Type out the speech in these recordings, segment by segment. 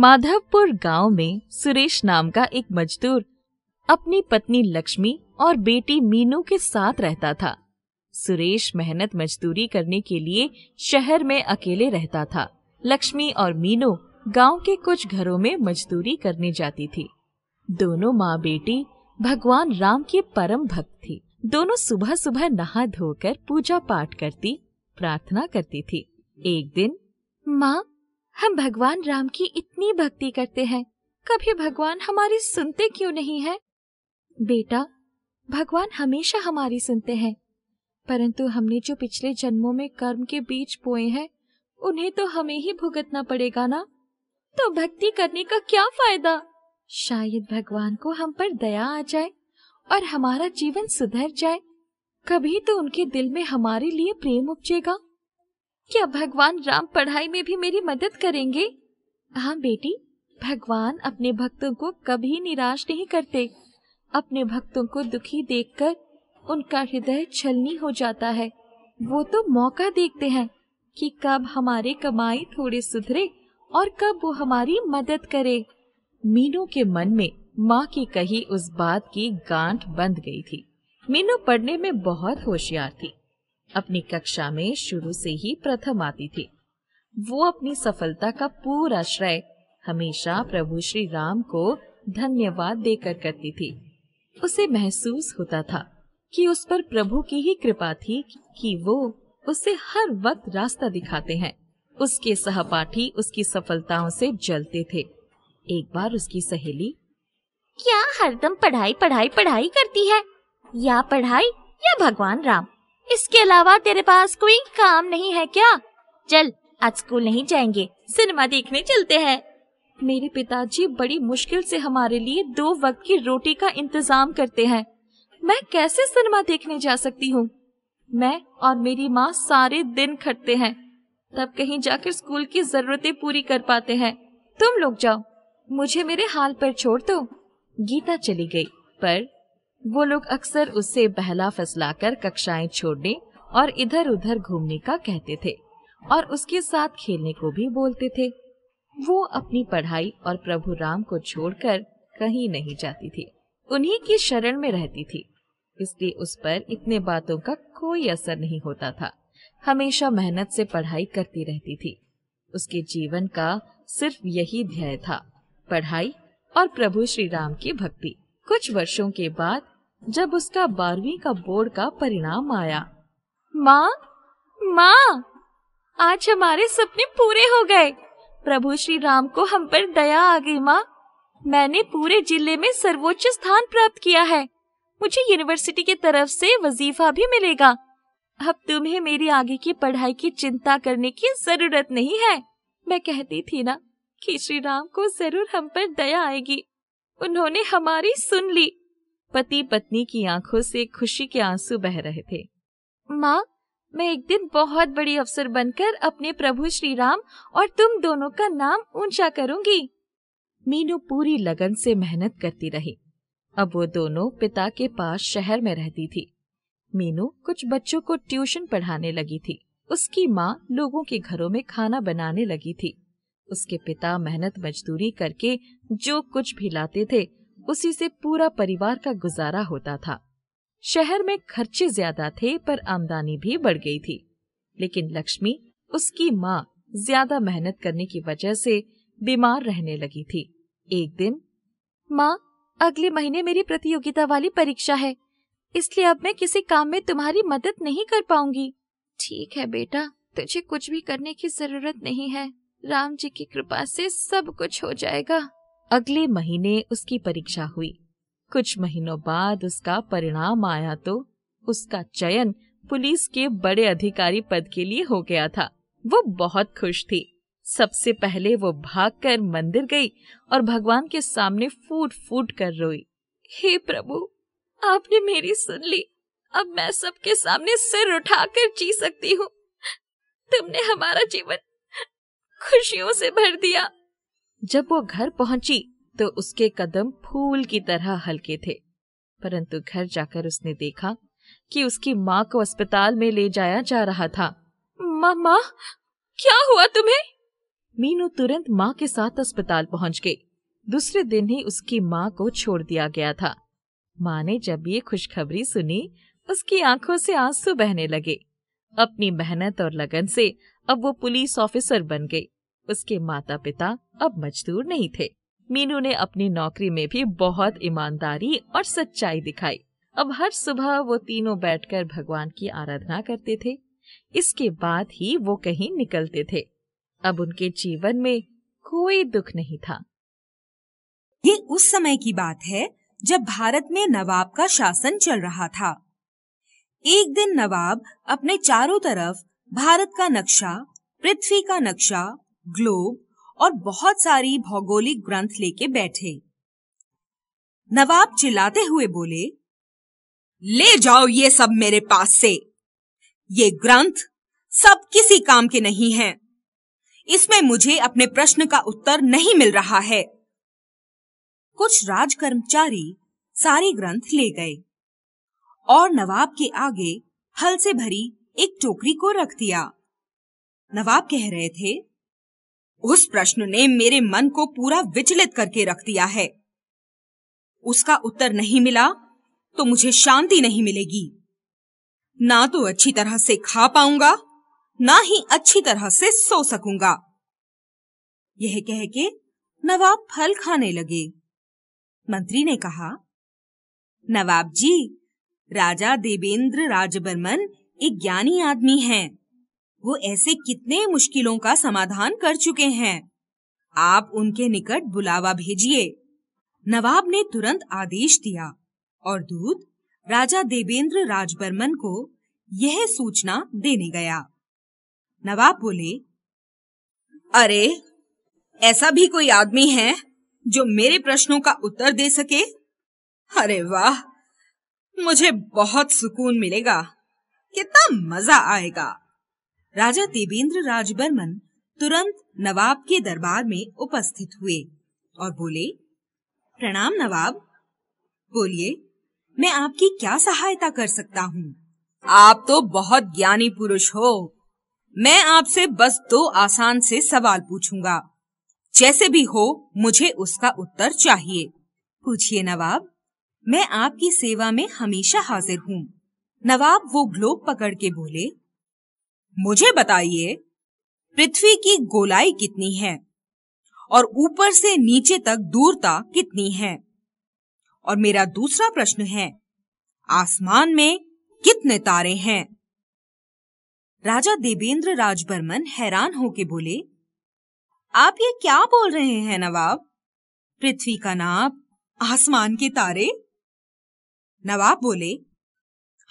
माधवपुर गांव में सुरेश नाम का एक मजदूर अपनी पत्नी लक्ष्मी और बेटी मीनू के साथ रहता था सुरेश मेहनत मजदूरी करने के लिए शहर में अकेले रहता था लक्ष्मी और मीनू गांव के कुछ घरों में मजदूरी करने जाती थी दोनों माँ बेटी भगवान राम की परम भक्त थी दोनों सुबह सुबह नहा धोकर पूजा पाठ करती प्रार्थना करती थी एक दिन माँ हम भगवान राम की इतनी भक्ति करते हैं कभी भगवान हमारी सुनते क्यों नहीं है बेटा भगवान हमेशा हमारी सुनते हैं परंतु हमने जो पिछले जन्मों में कर्म के बीच बोए हैं उन्हें तो हमें ही भुगतना पड़ेगा ना तो भक्ति करने का क्या फायदा शायद भगवान को हम पर दया आ जाए और हमारा जीवन सुधर जाए कभी तो उनके दिल में हमारे लिए प्रेम उपजेगा क्या भगवान राम पढ़ाई में भी मेरी मदद करेंगे हाँ बेटी भगवान अपने भक्तों को कभी निराश नहीं करते अपने भक्तों को दुखी देखकर उनका हृदय छलनी हो जाता है वो तो मौका देखते हैं कि कब हमारे कमाई थोड़े सुधरे और कब वो हमारी मदद करे मीनू के मन में माँ की कही उस बात की गांठ बंध गई थी मीनू पढ़ने में बहुत होशियार थी अपनी कक्षा में शुरू से ही प्रथम आती थी वो अपनी सफलता का पूरा श्रेय हमेशा प्रभु श्री राम को धन्यवाद देकर करती थी उसे महसूस होता था कि उस पर प्रभु की ही कृपा थी कि वो उसे हर वक्त रास्ता दिखाते हैं उसके सहपाठी उसकी सफलताओं से जलते थे एक बार उसकी सहेली क्या हरदम पढ़ाई पढ़ाई पढ़ाई करती है या पढ़ाई या भगवान राम इसके अलावा तेरे पास कोई काम नहीं है क्या चल आज स्कूल नहीं जाएंगे सिनेमा देखने चलते हैं मेरे पिताजी बड़ी मुश्किल से हमारे लिए दो वक्त की रोटी का इंतजाम करते हैं मैं कैसे सिनेमा देखने जा सकती हूँ मैं और मेरी माँ सारे दिन खटते हैं तब कहीं जाकर स्कूल की जरूरतें पूरी कर पाते हैं तुम लोग जाओ मुझे मेरे हाल पर छोड़ दो गीता चली गई पर वो लोग अक्सर उससे बहला फसलाकर कक्षाएं छोड़ने और इधर उधर घूमने का कहते थे और उसके साथ खेलने को भी बोलते थे वो अपनी पढ़ाई और प्रभु राम को छोड़कर कहीं नहीं जाती थी उन्हीं की शरण में रहती थी इसलिए उस पर इतने बातों का कोई असर नहीं होता था हमेशा मेहनत से पढ़ाई करती रहती थी उसके जीवन का सिर्फ यही ध्येय था पढ़ाई और प्रभु श्री राम की भक्ति कुछ वर्षों के बाद जब उसका बारहवीं का बोर्ड का परिणाम आया माँ माँ आज हमारे सपने पूरे हो गए प्रभु श्री राम को हम पर दया आ गई माँ मैंने पूरे जिले में सर्वोच्च स्थान प्राप्त किया है मुझे यूनिवर्सिटी की तरफ से वजीफा भी मिलेगा अब तुम्हें मेरी आगे की पढ़ाई की चिंता करने की जरूरत नहीं है मैं कहती थी ना कि श्री राम को जरूर हम पर दया आएगी उन्होंने हमारी सुन ली पति पत्नी की आंखों से खुशी के आंसू बह रहे थे माँ मैं एक दिन बहुत बड़ी अफसर बनकर अपने प्रभु श्री राम और तुम दोनों का नाम ऊंचा करूंगी मीनू पूरी लगन से मेहनत करती रही अब वो दोनों पिता के पास शहर में रहती थी मीनू कुछ बच्चों को ट्यूशन पढ़ाने लगी थी उसकी माँ लोगों के घरों में खाना बनाने लगी थी उसके पिता मेहनत मजदूरी करके जो कुछ भी लाते थे उसी से पूरा परिवार का गुजारा होता था शहर में खर्चे ज्यादा थे पर आमदनी भी बढ़ गई थी लेकिन लक्ष्मी उसकी माँ ज्यादा मेहनत करने की वजह से बीमार रहने लगी थी एक दिन माँ अगले महीने मेरी प्रतियोगिता वाली परीक्षा है इसलिए अब मैं किसी काम में तुम्हारी मदद नहीं कर पाऊंगी ठीक है बेटा तुझे कुछ भी करने की जरूरत नहीं है राम जी की कृपा से सब कुछ हो जाएगा अगले महीने उसकी परीक्षा हुई कुछ महीनों बाद उसका परिणाम आया तो उसका चयन पुलिस के बड़े अधिकारी पद के लिए हो गया था वो बहुत खुश थी सबसे पहले वो भागकर मंदिर गई और भगवान के सामने फूट फूट कर रोई हे प्रभु आपने मेरी सुन ली अब मैं सबके सामने सिर उठाकर जी सकती हूँ तुमने हमारा जीवन खुशियों से भर दिया जब वो घर पहुंची तो उसके कदम फूल की तरह हल्के थे परंतु घर जाकर उसने देखा कि उसकी माँ को अस्पताल में ले जाया जा रहा था मामा क्या हुआ तुम्हें मीनू तुरंत माँ के साथ अस्पताल पहुंच गई दूसरे दिन ही उसकी माँ को छोड़ दिया गया था माँ ने जब ये खुशखबरी सुनी उसकी आंखों से आंसू बहने लगे अपनी मेहनत और लगन से अब वो पुलिस ऑफिसर बन गई उसके माता पिता अब मजदूर नहीं थे मीनू ने अपनी नौकरी में भी बहुत ईमानदारी और सच्चाई दिखाई अब हर सुबह वो तीनों बैठकर भगवान की आराधना करते थे इसके बाद ही वो कहीं निकलते थे अब उनके जीवन में कोई दुख नहीं था ये उस समय की बात है जब भारत में नवाब का शासन चल रहा था एक दिन नवाब अपने चारों तरफ भारत का नक्शा पृथ्वी का नक्शा ग्लोब और बहुत सारी भौगोलिक ग्रंथ लेके बैठे नवाब चिल्लाते हुए बोले ले जाओ ये सब मेरे पास से ये ग्रंथ सब किसी काम के नहीं हैं। इसमें मुझे अपने प्रश्न का उत्तर नहीं मिल रहा है कुछ राज कर्मचारी सारे ग्रंथ ले गए और नवाब के आगे फल से भरी एक टोकरी को रख दिया नवाब कह रहे थे उस प्रश्न ने मेरे मन को पूरा विचलित करके रख दिया है उसका उत्तर नहीं मिला तो मुझे शांति नहीं मिलेगी ना तो अच्छी तरह से खा पाऊंगा ना ही अच्छी तरह से सो सकूंगा यह कह के नवाब फल खाने लगे मंत्री ने कहा नवाब जी राजा देवेंद्र राजबर्मन एक ज्ञानी आदमी हैं। वो ऐसे कितने मुश्किलों का समाधान कर चुके हैं आप उनके निकट बुलावा भेजिए नवाब ने तुरंत आदेश दिया और दूध राजा देवेंद्र राजबर्मन को यह सूचना देने गया नवाब बोले अरे ऐसा भी कोई आदमी है जो मेरे प्रश्नों का उत्तर दे सके अरे वाह मुझे बहुत सुकून मिलेगा कितना मजा आएगा राजा देवेंद्र राज बर्मन तुरंत नवाब के दरबार में उपस्थित हुए और बोले प्रणाम नवाब बोलिए मैं आपकी क्या सहायता कर सकता हूँ आप तो बहुत ज्ञानी पुरुष हो मैं आपसे बस दो आसान से सवाल पूछूंगा जैसे भी हो मुझे उसका उत्तर चाहिए पूछिए नवाब मैं आपकी सेवा में हमेशा हाजिर हूँ नवाब वो ग्लोब पकड़ के बोले मुझे बताइए पृथ्वी की गोलाई कितनी है और ऊपर से नीचे तक दूरता कितनी है और मेरा दूसरा प्रश्न है आसमान में कितने तारे हैं राजा देवेंद्र राजबर्मन हैरान होके बोले आप ये क्या बोल रहे हैं नवाब पृथ्वी का नाप आसमान के तारे नवाब बोले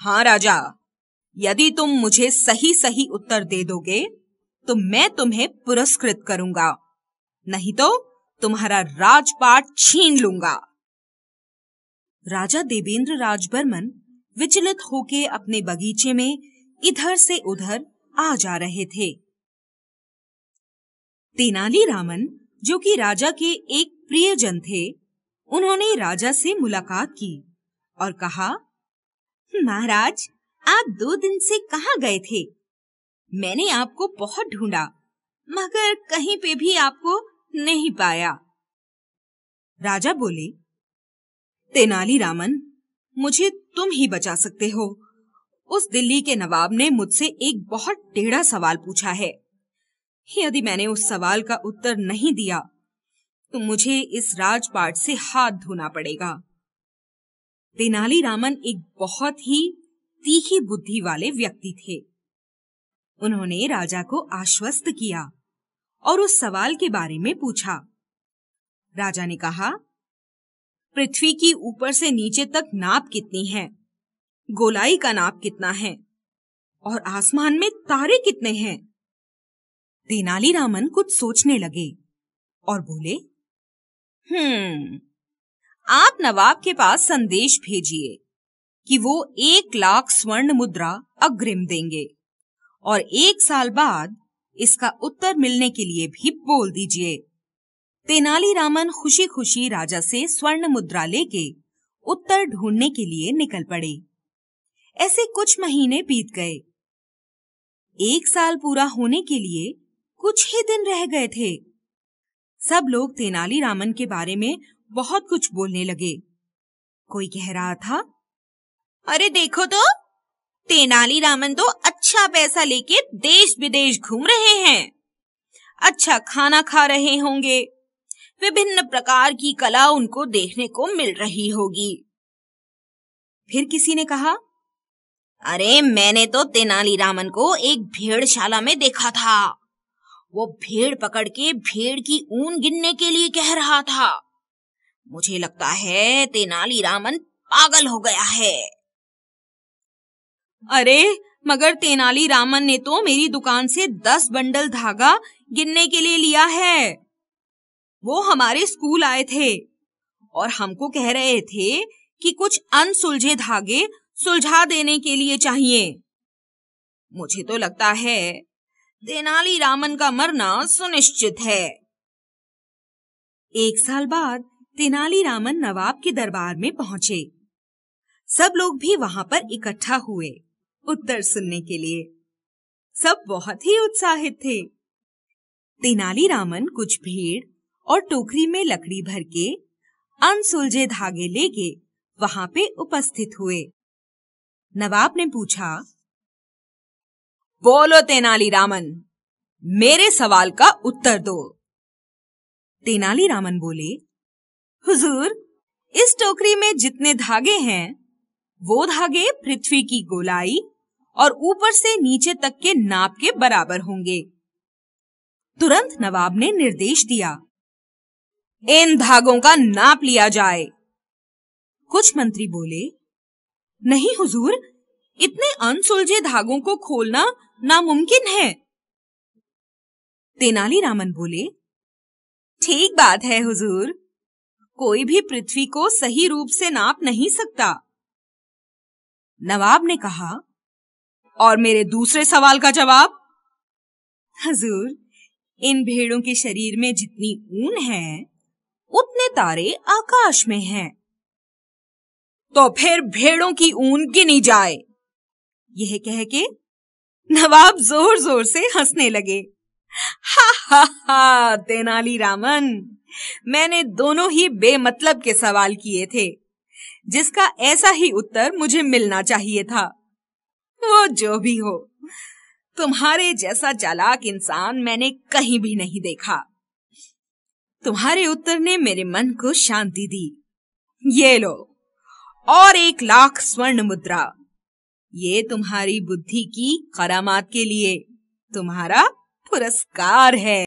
हाँ राजा यदि तुम मुझे सही सही उत्तर दे दोगे तो मैं तुम्हें पुरस्कृत करूंगा नहीं तो तुम्हारा राजपाट छीन लूंगा राजा देवेंद्र राजबर्मन विचलित होके अपने बगीचे में इधर से उधर आ जा रहे थे तेनाली रामन जो कि राजा के एक प्रियजन थे उन्होंने राजा से मुलाकात की और कहा महाराज आप दो दिन से कहाँ गए थे मैंने आपको बहुत ढूंढा मगर कहीं पे भी आपको नहीं पाया राजा बोले तेनाली रामन मुझे तुम ही बचा सकते हो उस दिल्ली के नवाब ने मुझसे एक बहुत टेढ़ा सवाल पूछा है यदि मैंने उस सवाल का उत्तर नहीं दिया तो मुझे इस राजपाट से हाथ धोना पड़ेगा तेनाली रामन एक बहुत ही तीखी बुद्धि वाले व्यक्ति थे उन्होंने राजा को आश्वस्त किया और उस सवाल के बारे में पूछा राजा ने कहा पृथ्वी की ऊपर से नीचे तक नाप कितनी है गोलाई का नाप कितना है और आसमान में तारे कितने हैं तेनालीरामन कुछ सोचने लगे और बोले हम्म आप नवाब के पास संदेश भेजिए कि वो एक लाख स्वर्ण मुद्रा अग्रिम देंगे और एक साल बाद इसका उत्तर मिलने के लिए भी बोल दीजिए रामन खुशी खुशी राजा से स्वर्ण मुद्रा लेके उत्तर ढूंढने के लिए निकल पड़े ऐसे कुछ महीने बीत गए एक साल पूरा होने के लिए कुछ ही दिन रह गए थे सब लोग तेनालीरामन के बारे में बहुत कुछ बोलने लगे कोई कह रहा था अरे देखो तो तेनाली रामन तो अच्छा पैसा लेके देश विदेश घूम रहे हैं अच्छा खाना खा रहे होंगे विभिन्न प्रकार की कला उनको देखने को मिल रही होगी फिर किसी ने कहा अरे मैंने तो तेनाली रामन को एक भेड़शाला में देखा था वो भेड़ पकड़ के भेड़ की ऊन गिनने के लिए कह रहा था मुझे लगता है रामन पागल हो गया है अरे मगर रामन ने तो मेरी दुकान से दस बंडल धागा गिनने के लिए लिया है वो हमारे स्कूल आए थे और हमको कह रहे थे कि कुछ अनसुलझे धागे सुलझा देने के लिए चाहिए मुझे तो लगता है तेनालीरामन का मरना सुनिश्चित है एक साल बाद तेनालीरामन नवाब के दरबार में पहुंचे सब लोग भी वहां पर इकट्ठा हुए उत्तर सुनने के लिए सब बहुत ही उत्साहित थे तेनालीरामन कुछ भीड़ और टोकरी में लकड़ी भर के अनसुलझे धागे लेके वहां पे उपस्थित हुए नवाब ने पूछा बोलो तेनालीरामन मेरे सवाल का उत्तर दो तेनालीरामन बोले हुजूर इस टोकरी में जितने धागे हैं वो धागे पृथ्वी की गोलाई और ऊपर से नीचे तक के नाप के बराबर होंगे तुरंत नवाब ने निर्देश दिया इन धागों का नाप लिया जाए कुछ मंत्री बोले नहीं हुजूर इतने अनसुलझे धागों को खोलना नामुमकिन है तेनालीरामन बोले ठीक बात है हुजूर कोई भी पृथ्वी को सही रूप से नाप नहीं सकता नवाब ने कहा और मेरे दूसरे सवाल का जवाब हजूर इन भेड़ों के शरीर में जितनी ऊन है उतने तारे आकाश में हैं। तो फिर भेड़ों की ऊन गिनी जाए यह कह के नवाब जोर जोर से हंसने लगे हा हा हा तेनाली रामन मैंने दोनों ही बेमतलब के सवाल किए थे जिसका ऐसा ही उत्तर मुझे मिलना चाहिए था वो जो भी हो तुम्हारे जैसा चालाक इंसान मैंने कहीं भी नहीं देखा तुम्हारे उत्तर ने मेरे मन को शांति दी ये लो और एक लाख स्वर्ण मुद्रा ये तुम्हारी बुद्धि की करामात के लिए तुम्हारा पुरस्कार है